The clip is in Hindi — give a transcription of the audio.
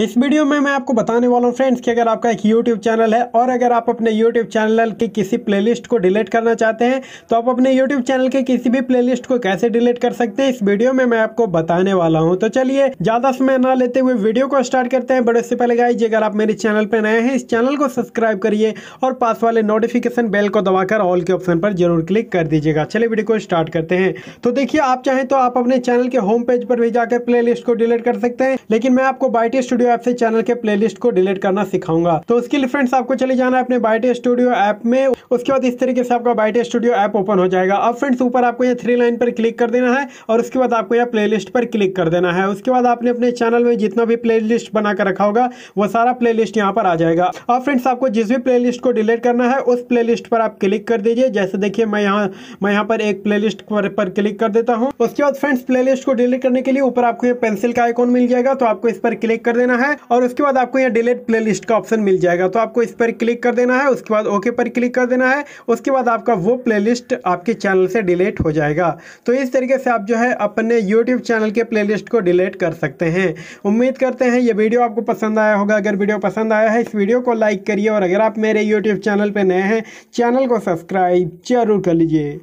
इस वीडियो में मैं आपको बताने वाला हूँ फ्रेंड्स कि अगर आपका एक यूट्यूब चैनल है और अगर आप अपने यूट्यूब चैनल के किसी प्लेलिस्ट को डिलीट करना चाहते हैं तो आप अपने यूट्यूब चैनल के किसी भी प्लेलिस्ट को कैसे डिलीट कर सकते हैं इस वीडियो में मैं आपको बताने वाला हूँ तो चलिए ज़्यादा समय ना लेते हुए वीडियो को स्टार्ट करते हैं बड़े से पहले गाइज अगर आप मेरे चैनल पर नए हैं इस चैनल को सब्सक्राइब करिए और पास वाले नोटिफिकेशन बेल को दबाकर ऑल के ऑप्शन पर जरूर क्लिक कर दीजिएगा चलिए वीडियो को स्टार्ट करते हैं तो देखिए आप चाहें तो आप अपने चैनल के होम पेज पर भी जाकर प्ले को डिलीट कर सकते हैं लेकिन मैं आपको बाइटी स्टूडियो ऐप से चैनल के प्लेलिस्ट को डिलीट करना सिखाऊंगा तो उसके लिए फ्रेंड्स आपको चले जाना है अपने बाइट स्टूडियो ऐप में उसके बाद इस तरीके से आपका बाइट स्टूडियो ऐप ओपन हो जाएगा अब फ्रेंड्स ऊपर आपको यहाँ थ्री लाइन पर क्लिक कर देना है और उसके बाद आपको यहाँ प्ले पर क्लिक कर देना है उसके बाद आपने अपने चैनल में जितना भी प्ले बनाकर रखा होगा वो सारा प्ले लिस्ट यहाँ पर आ जाएगा और फ्रेंड्स आपको जिस भी प्ले को डिलीट करना है उस प्ले पर आप क्लिक कर दीजिए जैसे देखिए मैं यहाँ मैं यहाँ पर एक प्ले लिस्ट पर, पर क्लिक कर देता हूँ उसके बाद फ्रेंड्स प्ले को डिलीट करने के लिए ऊपर आपको ये पेंसिल का आइकॉन मिल जाएगा तो आपको इस पर क्लिक कर देना देना है और उसके बाद आपको यहाँ डिलीट प्ले का ऑप्शन मिल जाएगा तो आपको इस पर क्लिक कर देना है उसके बाद ओके पर क्लिक कर देना है उसके बाद आपका वो प्ले आपके चैनल से डिलीट हो जाएगा तो इस तरीके से आप जो है अपने यूट्यूब चैनल के प्ले को डिलीट कर सकते हैं उम्मीद करते हैं ये वीडियो आपको पसंद आया होगा अगर वीडियो पसंद आया है इस वीडियो को लाइक करिए और अगर आप मेरे यूट्यूब चैनल पर नए हैं चैनल को सब्सक्राइब जरूर कर लीजिए